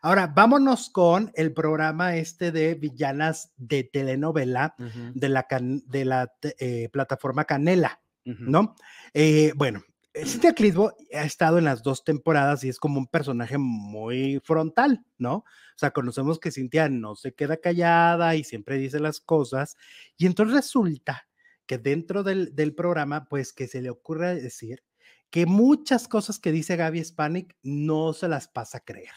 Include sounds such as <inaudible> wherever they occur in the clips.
Ahora, vámonos con el programa este de villanas de telenovela de la, de la eh, plataforma Canela, ¿no? Eh, bueno, Cintia Clitbo ha estado en las dos temporadas y es como un personaje muy frontal, ¿no? O sea, conocemos que Cintia no se queda callada y siempre dice las cosas. Y entonces resulta que dentro del, del programa, pues que se le ocurre decir que muchas cosas que dice Gaby Spanik no se las pasa a creer.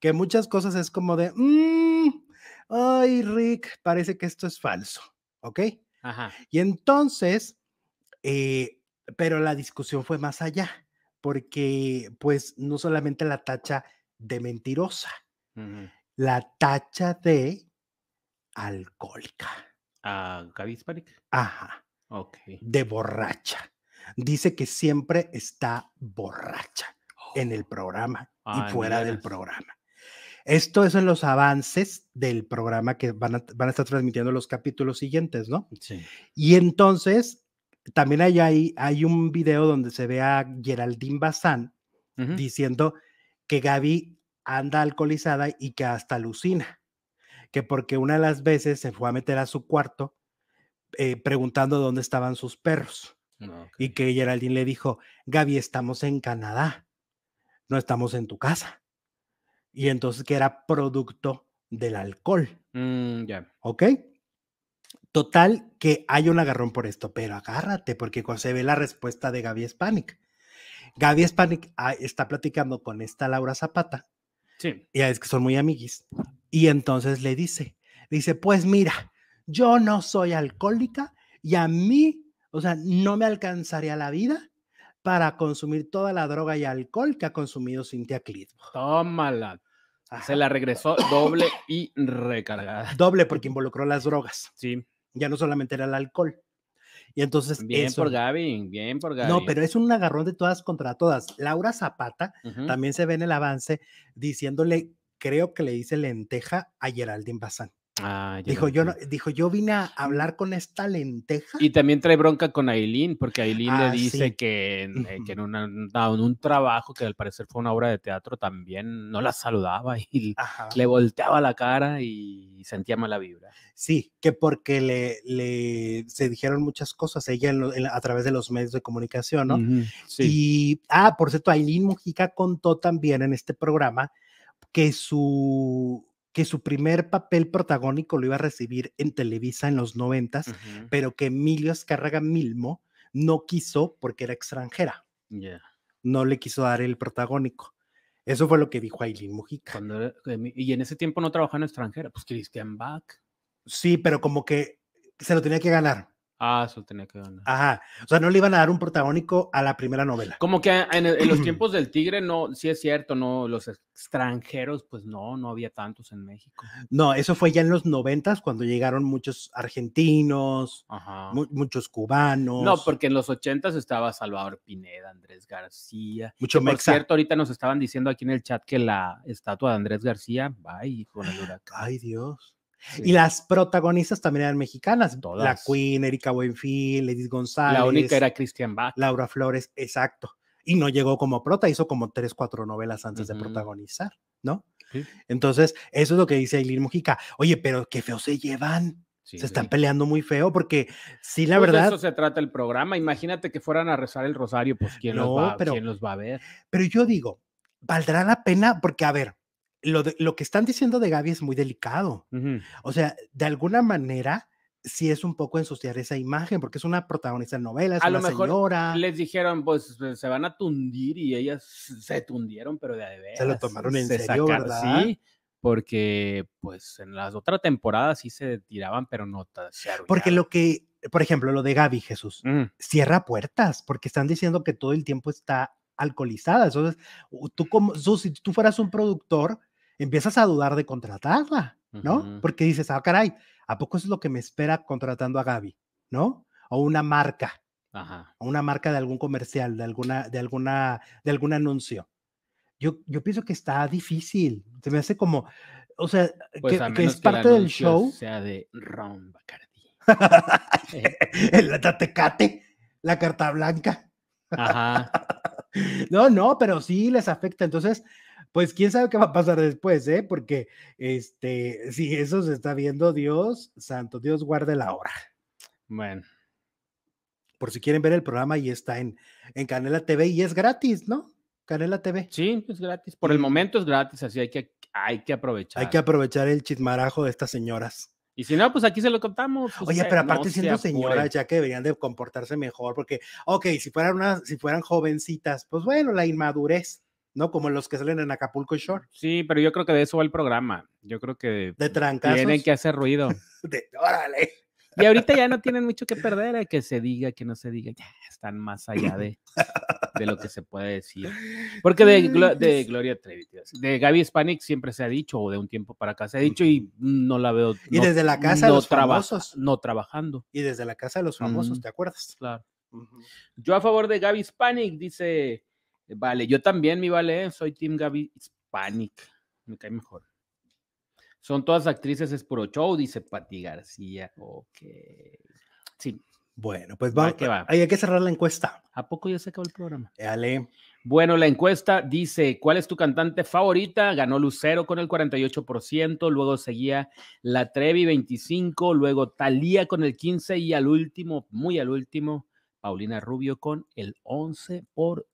Que muchas cosas es como de, mm, ay, Rick, parece que esto es falso, ¿ok? Y entonces, eh, pero la discusión fue más allá, porque pues no solamente la tacha de mentirosa, la tacha de alcohólica. Ah, Ajá. Ok. De borracha. Dice que siempre está borracha en el oh. programa y fuera del programa. Esto es en los avances del programa que van a, van a estar transmitiendo los capítulos siguientes, ¿no? Sí. Y entonces, también hay, hay, un video donde se ve a Geraldine Bazán diciendo que Gaby anda alcoholizada y que hasta alucina, que porque una de las veces se fue a meter a su cuarto eh, preguntando dónde estaban sus perros. Ah, y que Geraldine le dijo, Gaby, estamos en Canadá no estamos en tu casa. Y entonces que era producto del alcohol. Mm, ya. ¿Ok? Total, que hay un agarrón por esto, pero agárrate, porque cuando se ve la respuesta de Gaby Spanik. Gaby Spanik ah, está platicando con esta Laura Zapata. Sí. Ya es que son muy amiguis. Y entonces le dice, dice, pues mira, yo no soy alcohólica y a mí, o sea, no me alcanzaría la vida para consumir toda la droga y alcohol que ha consumido Cintia Clitbo. Tómala. Se la regresó doble y recargada. <laughs> Doble porque involucró las drogas. Sí. Ya no solamente era el alcohol. Y entonces. Bien por Gavin, bien por Gaby. No, pero es un agarrón de todas contra todas. Laura Zapata también se ve en el avance diciéndole, creo que le hice lenteja a Geraldine Bazán. Ah, dijo, yo dijo, yo vine a hablar con esta lenteja. Y también trae bronca con Aileen, porque Aileen le ah, dice que, eh, que en, un trabajo que al parecer fue una obra de teatro también no la saludaba <laughs> y le volteaba la cara y sentía mala vibra. Sí, que porque le, se dijeron muchas cosas ella a través de los medios de comunicación, ¿no? sí. Y, ah, por cierto, Aileen Mujica contó también en este programa que su que su primer papel protagónico lo iba a recibir en Televisa en los noventas, pero que Emilio Escarraga Milmo no quiso porque era extranjera. No le quiso dar el protagónico. Eso fue lo que dijo Aileen Mujica. Eh, y en ese tiempo no trabajaba en extranjera, pues Christian back? Sí, pero como que se lo tenía que ganar. Ah, eso que Ajá. O sea, no le iban a dar un protagónico a la primera novela. Como que en, los <clears throat> tiempos del Tigre, no, sí es cierto, no, los extranjeros, pues no, no había tantos en México. No, eso fue ya en los noventas, cuando llegaron muchos argentinos, muchos cubanos. No, porque en los ochentas estaba Salvador Pineda, Andrés García. Mucho más. Por cierto, ahorita nos estaban diciendo aquí en el chat que la estatua de Andrés García, y con el huracán. Ay, Dios. Y las protagonistas también eran mexicanas. Todas. La Queen, Erika Buenfil, Edith González. La única era Cristian Bach. Laura Flores, exacto. Y no llegó como prota, hizo como tres, cuatro novelas antes de protagonizar, ¿no? Entonces, eso es lo que dice Aileen Mujica. Oye, pero qué feo se llevan. se están peleando muy feo porque sí, la verdad. Pues verdad. eso se trata el programa. Imagínate que fueran a rezar el rosario, pues quién, no, los, va, ¿quién los va a ver. Pero yo digo, ¿valdrá la pena? Porque, a ver, lo, lo que están diciendo de Gaby es muy delicado. O sea, de alguna manera, sí es un poco ensuciar esa imagen, porque es una protagonista de novelas, a una lo mejor Les dijeron, pues, pues se van a tundir y ellas se tundieron, pero de veras. Se lo tomaron en serio, ¿verdad? Sí, porque pues en las otras temporadas sí se tiraban, pero no se Porque lo que, por ejemplo, lo de Gaby Jesús, cierra puertas, porque están diciendo que todo el tiempo está alcoholizada. Entonces, tú como, si tú fueras un productor, empiezas a dudar de contratarla, ¿no? Porque dices, ah, caray, ¿a poco es lo que me espera contratando a Gaby, ¿no? O una marca, o una marca de algún comercial, de alguna, de alguna, de algún anuncio. Yo, yo pienso que está difícil. Se me hace como, o sea, pues, que, es parte del show. Sea de Ron Bacardi. Eh. <laughs> el tatecate, la carta blanca. Ajá. <laughs> no, no, pero sí les afecta. Entonces, pues quién sabe qué va a pasar después, ¿eh? Porque este, si eso se está viendo, Dios, santo Dios, guarde la hora. Bueno. Por si quieren ver el programa, y está en, en Canela TV y es gratis, ¿no? Canela TV. Sí, es gratis. Por el momento es gratis, así hay que, hay que aprovechar. Hay que aprovechar el chismarajo de estas señoras. Y si no, pues aquí se lo contamos. Oye, pero aparte siendo señoras, ya que deberían de comportarse mejor, porque, ok, si fueran unas, si fueran jovencitas, pues bueno, la inmadurez ¿no? Como los que salen en Acapulco Shore. Sí, pero yo creo que de eso va el programa. Yo creo que. De Tienen que hacer ruido. <laughs> de, órale. Y ahorita ya no tienen mucho que perder, eh, que se diga, que no se diga, ya están más allá de, de lo que se puede decir. Porque de, mm, Gloria Trevi, de Gaby Hispanic siempre se ha dicho, o de un tiempo para acá se ha dicho, y no la veo. Y desde la casa de los famosos. No trabajando. Y desde la casa de los famosos, ¿te acuerdas? Claro. Yo a favor de Gaby Hispanic, dice Vale, yo también, mi vale, soy Team Gaby Hispanic. Me cae mejor. Son todas actrices, es por show, dice Pati García. Ok. Sí. Bueno, pues Va, va. Hay que cerrar la encuesta. ¿A poco ya se acabó el programa? Dale. Bueno, la encuesta dice, ¿cuál es tu cantante favorita? Ganó Lucero con el 48%, luego seguía La Trevi 25, luego Talía con el 15 y al último, muy al último, Paulina Rubio con el 11%. por